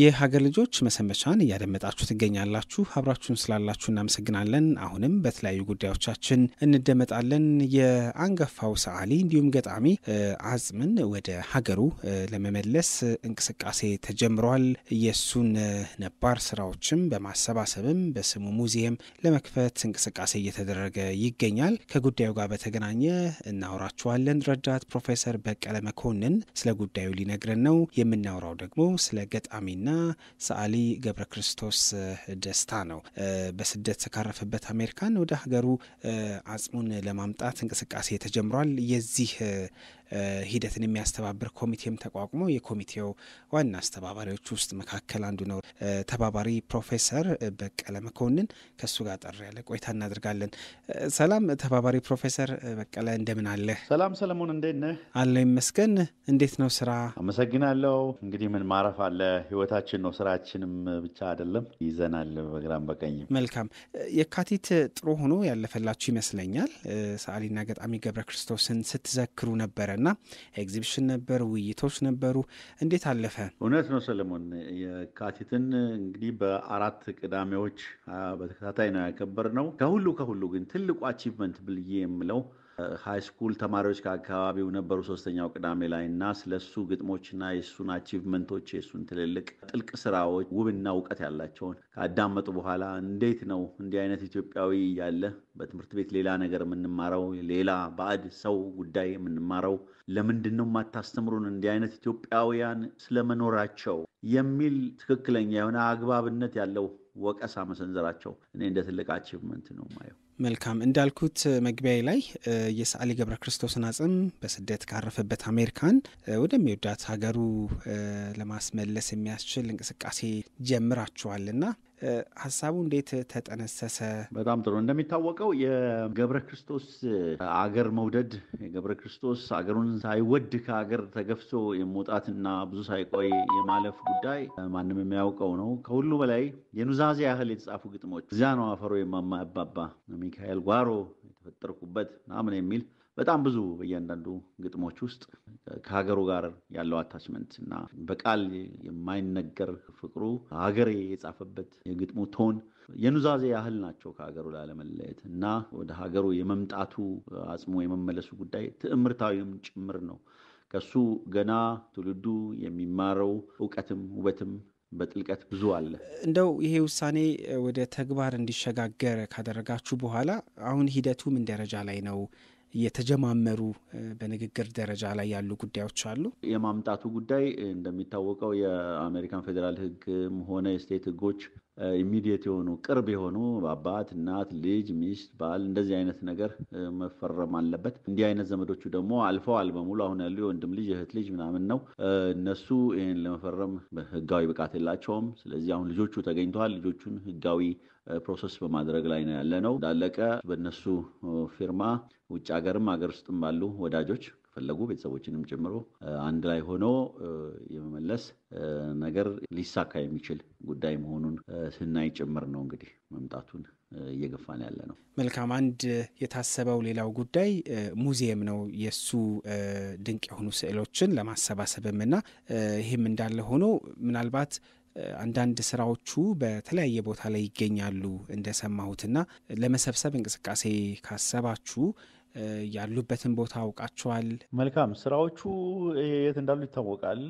የሀገር ልጆች መሰንበቻን እያደመጣችሁ ትገኛላችሁ። አብራችሁን ስላላችሁ እናመሰግናለን። አሁንም በተለያዩ ጉዳዮቻችን እንደመጣለን። የአንጋፋው ሰዓሊ እንዲሁም ገጣሚ አጽምን ወደ ሀገሩ ለመመለስ እንቅስቃሴ ተጀምሯል። የእሱን ነባር ስራዎችም በማሰባሰብም በስሙ ሙዚየም ለመክፈት እንቅስቃሴ እየተደረገ ይገኛል። ከጉዳዩ ጋር በተገናኘ እናወራችኋለን። ረዳት ፕሮፌሰር በቀለ መኮንን ስለ ጉዳዩ ሊነግረን ነው። የምናወራው ደግሞ ስለ ገጣሚ ና ሰአሊ ገብረ ክርስቶስ ደስታ ነው። በስደት ካረፈበት አሜሪካን ወደ ሀገሩ አጽሙን ለማምጣት እንቅስቃሴ ተጀምሯል። የዚህ ሂደትን የሚያስተባብር ኮሚቴም ተቋቁሞ የኮሚቴው ዋና አስተባባሪዎች ውስጥ መካከል አንዱ ነው ተባባሪ ፕሮፌሰር በቀለ መኮንን። ከሱ ጋር ጠር ያለ ቆይታ እናደርጋለን። ሰላም ተባባሪ ፕሮፌሰር በቀለ እንደምን አለ? ሰላም ሰለሞን፣ እንዴት ነህ? አለ ይመስገን። እንዴት ነው ስራ? አመሰግናለሁ። እንግዲህ ምን ማረፍ አለ፣ ህይወታችን ነው ስራችንም ብቻ አይደለም፣ ይዘናል በግራም በቀኝም። መልካም የካቲት ጥሩ ሆኖ ያለፈላችሁ ይመስለኛል። ሰዓሊና ገጣሚ ገብረ ክርስቶስን ስትዘክሩ ነበረ ነበረና ኤግዚቢሽን ነበር፣ ውይይቶች ነበሩ። እንዴት አለፈ? እውነት ነው ሰለሞን። የካቲትን እንግዲህ በአራት ቅዳሜዎች በተከታታይ ነው ያከበር ነው። ከሁሉ ከሁሉ ግን ትልቁ አቺቭመንት ብልዬ የምለው ሃይስኩል ተማሪዎች ከአካባቢው ነበሩ ሶስተኛው ቅዳሜ ላይ እና ስለሱ ግጥሞችና የእሱን አቺቭመንቶች የእሱን ትልልቅ ጥልቅ ስራዎች ውብና እውቀት ያላቸውን ካዳመጡ በኋላ እንዴት ነው እንዲህ አይነት ኢትዮጵያዊ ያለ በትምህርት ቤት ሌላ ነገር የምንማረው ሌላ ባዕድ ሰው ጉዳይ የምንማረው ለምንድን ነው የማታስተምሩን እንዲህ አይነት ኢትዮጵያውያን ስለመኖራቸው የሚል ትክክለኛ የሆነ አግባብነት ያለው ወቀሳ መሰንዘራቸው እኔ እንደ ትልቅ አቺቭመንት ነው ማየው። መልካም እንዳልኩት መግቢያ ላይ የሰዓሊ ገብረ ክርስቶስን አጽም በስደት ካረፈበት አሜሪካን ወደሚወዳት ሀገሩ ለማስመለስ የሚያስችል እንቅስቃሴ ጀምራችኋልና ሀሳቡ እንዴት ተጠነሰሰ? በጣም ጥሩ። እንደሚታወቀው የገብረ ክርስቶስ አገር መውደድ የገብረ ክርስቶስ አገሩን ሳይወድ ከሀገር ተገፍቶ የመውጣትና ብዙ ሳይቆይ የማለፍ ጉዳይ ማንም የሚያውቀው ነው። ከሁሉ በላይ የኑዛዜ ያህል የተጻፉ ግጥሞች እዚያ ነው አፈሮ የማማ ያባባ ሚካኤል ጓሮ የተፈጠርኩበት ምናምን የሚል በጣም ብዙ በእያንዳንዱ ግጥሞች ውስጥ ከሀገሩ ጋር ያለው አታችመንት እና በቃል የማይነገር ፍቅሩ ሀገሬ የጻፈበት የግጥሙ ቶን የኑዛዜ ያህል ናቸው ከሀገሩ ላለመለየት እና ወደ ሀገሩ የመምጣቱ አጽሞ የመመለሱ ጉዳይ ትዕምርታዊም ጭምር ነው። ከሱ ገና ትውልዱ የሚማረው እውቀትም ውበትም በጥልቀት ብዙ አለ። እንደው ይሄ ውሳኔ ወደ ተግባር እንዲሸጋገር ካደረጋችሁ በኋላ አሁን ሂደቱ ምን ደረጃ ላይ ነው? የተጀማመሩ በንግግር ደረጃ ላይ ያሉ ጉዳዮች አሉ። የማምጣቱ ጉዳይ እንደሚታወቀው የአሜሪካን ፌዴራል ህግም ሆነ የስቴት ህጎች ኢሚዲየት የሆኑ ቅርብ የሆኑ አባት፣ እናት፣ ልጅ፣ ሚስት፣ ባል እንደዚህ አይነት ነገር መፈረም አለበት። እንዲህ አይነት ዘመዶቹ ደግሞ አልፈዋል በሙሉ አሁን ያሉ የወንድም ልጅ እህት ልጅ ምናምን ነው። እነሱ ይህን ለመፈረም ህጋዊ ብቃት የላቸውም። ስለዚህ አሁን ልጆቹ ተገኝተዋል። ልጆቹን ህጋዊ ፕሮሰስ በማድረግ ላይ ነው ያለ ነው። እንዳለቀ በእነሱ ፊርማ ውጭ ሀገርም ሀገር ውስጥም ባሉ ወዳጆች ፈለጉ ቤተሰቦችንም ጨምሮ አንድ ላይ ሆኖ የሚመለስ ነገር ሊሳካ የሚችል ጉዳይ መሆኑን ስናይ ጭምር ነው እንግዲህ መምጣቱን እየገፋን ያለ ነው። መልካም። አንድ የታሰበው ሌላው ጉዳይ ሙዚየም ነው። የእሱ ድንቅ የሆኑ ስዕሎችን ለማሰባሰብም እና ይህም እንዳለ ሆኖ ምናልባት አንዳንድ ስራዎቹ በተለያየ ቦታ ላይ ይገኛሉ እንደሰማሁትና ለመሰብሰብ እንቅስቃሴ ካሰባችሁ ያሉበትን ቦታ አውቃቸዋል። መልካም ስራዎቹ የት እንዳሉ ይታወቃል።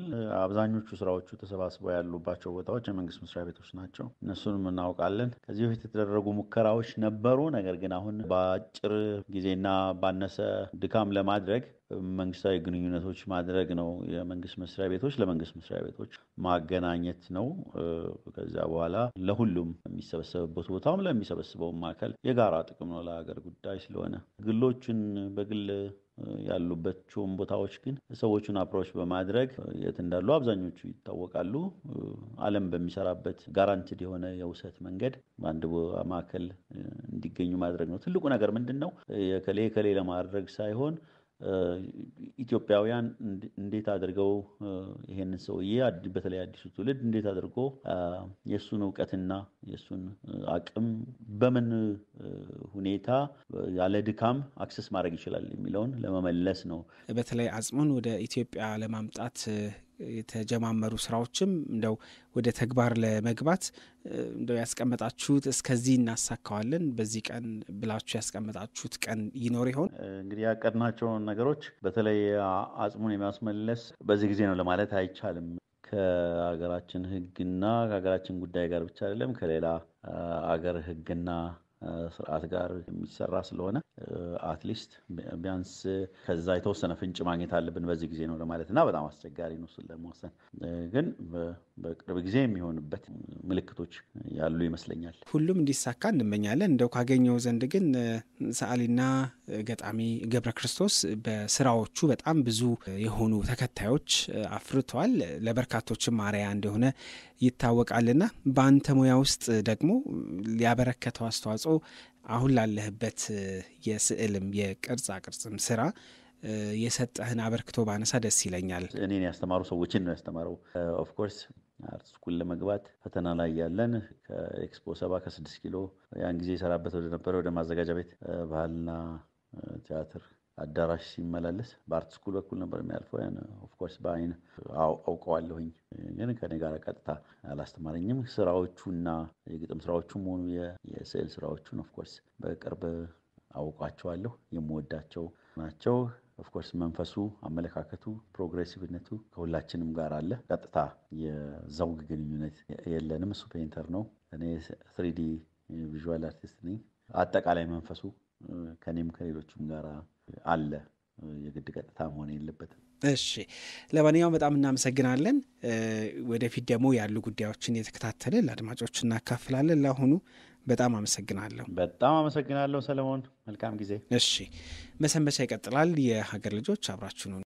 አብዛኞቹ ስራዎቹ ተሰባስበው ያሉባቸው ቦታዎች የመንግስት መስሪያ ቤቶች ናቸው። እነሱንም እናውቃለን። ከዚህ በፊት የተደረጉ ሙከራዎች ነበሩ። ነገር ግን አሁን በአጭር ጊዜና ባነሰ ድካም ለማድረግ መንግስታዊ ግንኙነቶች ማድረግ ነው። የመንግስት መስሪያ ቤቶች ለመንግስት መስሪያ ቤቶች ማገናኘት ነው። ከዚያ በኋላ ለሁሉም የሚሰበሰብበት ቦታም ለሚሰበስበው ማዕከል የጋራ ጥቅም ነው። ለሀገር ጉዳይ ስለሆነ ግሎችን በግል ያሉበቸውን ቦታዎች ግን ሰዎቹን አፕሮች በማድረግ የት እንዳሉ አብዛኞቹ ይታወቃሉ። አለም በሚሰራበት ጋራንቲድ የሆነ የውሰት መንገድ በአንድ ማዕከል እንዲገኙ ማድረግ ነው። ትልቁ ነገር ምንድን ነው? የከሌ ከሌ ለማድረግ ሳይሆን ኢትዮጵያውያን እንዴት አድርገው ይሄንን ሰውዬ በተለይ አዲሱ ትውልድ እንዴት አድርጎ የእሱን እውቀትና የእሱን አቅም በምን ሁኔታ ያለ ድካም አክሰስ ማድረግ ይችላል የሚለውን ለመመለስ ነው። በተለይ አጽሙን ወደ ኢትዮጵያ ለማምጣት የተጀማመሩ ስራዎችም እንደው ወደ ተግባር ለመግባት እንደው ያስቀመጣችሁት እስከዚህ እናሳካዋለን በዚህ ቀን ብላችሁ ያስቀመጣችሁት ቀን ይኖር ይሆን? እንግዲህ ያቀድናቸውን ነገሮች በተለይ አጽሙን የሚያስመለስ በዚህ ጊዜ ነው ለማለት አይቻልም። ከሀገራችን ሕግና ከሀገራችን ጉዳይ ጋር ብቻ አይደለም ከሌላ አገር ሕግና ስርዓት ጋር የሚሰራ ስለሆነ አትሊስት ቢያንስ ከዛ የተወሰነ ፍንጭ ማግኘት አለብን በዚህ ጊዜ ነው ለማለት እና በጣም አስቸጋሪ ነው እሱን ለመወሰን ግን በቅርብ ጊዜ የሚሆንበት ምልክቶች ያሉ ይመስለኛል። ሁሉም እንዲሳካ እንመኛለን። እንደው ካገኘው ዘንድ ግን ሰአሊና ገጣሚ ገብረ ክርስቶስ በስራዎቹ በጣም ብዙ የሆኑ ተከታዮች አፍርቷል። ለበርካቶች አርአያ እንደሆነ ይታወቃልና በአንተ ሙያ ውስጥ ደግሞ ሊያበረከተው አስተዋጽ አስተዋጽኦ አሁን ላለህበት የስዕልም የቅርጻ ቅርጽም ስራ የሰጠህን አበርክቶ ባነሳ ደስ ይለኛል። እኔን ያስተማሩ ሰዎችን ነው ያስተማረው። ኦፍኮርስ አርት ስኩል ለመግባት ፈተና ላይ ያለን ከኤክስፖ ሰባ ከስድስት ኪሎ ያን ጊዜ የሰራበት ወደነበረ ወደ ማዘጋጃ ቤት ባህልና ቲያትር አዳራሽ ሲመላለስ በአርት ስኩል በኩል ነበር የሚያልፈው። ያን ኦፍኮርስ በአይን አውቀዋለሁኝ፣ ግን ከኔ ጋር ቀጥታ አላስተማረኝም። ስራዎቹና የግጥም ስራዎቹ ሆኑ የስዕል ስራዎቹን ኦፍኮርስ በቅርብ አውቋቸዋለሁ። የምወዳቸው ናቸው። ኦፍኮርስ መንፈሱ፣ አመለካከቱ፣ ፕሮግሬሲቭነቱ ከሁላችንም ጋር አለ። ቀጥታ የዘውግ ግንኙነት የለንም። እሱ ፔንተር ነው፣ እኔ ስሪዲ ቪዥዋል አርቲስት ነኝ። አጠቃላይ መንፈሱ ከኔም ከሌሎችም ጋር አለ። የግድ ቀጥታ መሆን የለበትም። እሺ ለማንኛውም በጣም እናመሰግናለን። ወደፊት ደግሞ ያሉ ጉዳዮችን የተከታተለ ለአድማጮች እናካፍላለን። ለአሁኑ በጣም አመሰግናለሁ። በጣም አመሰግናለሁ ሰለሞን። መልካም ጊዜ። እሺ መሰንበቻ ይቀጥላል። የሀገር ልጆች አብራችሁ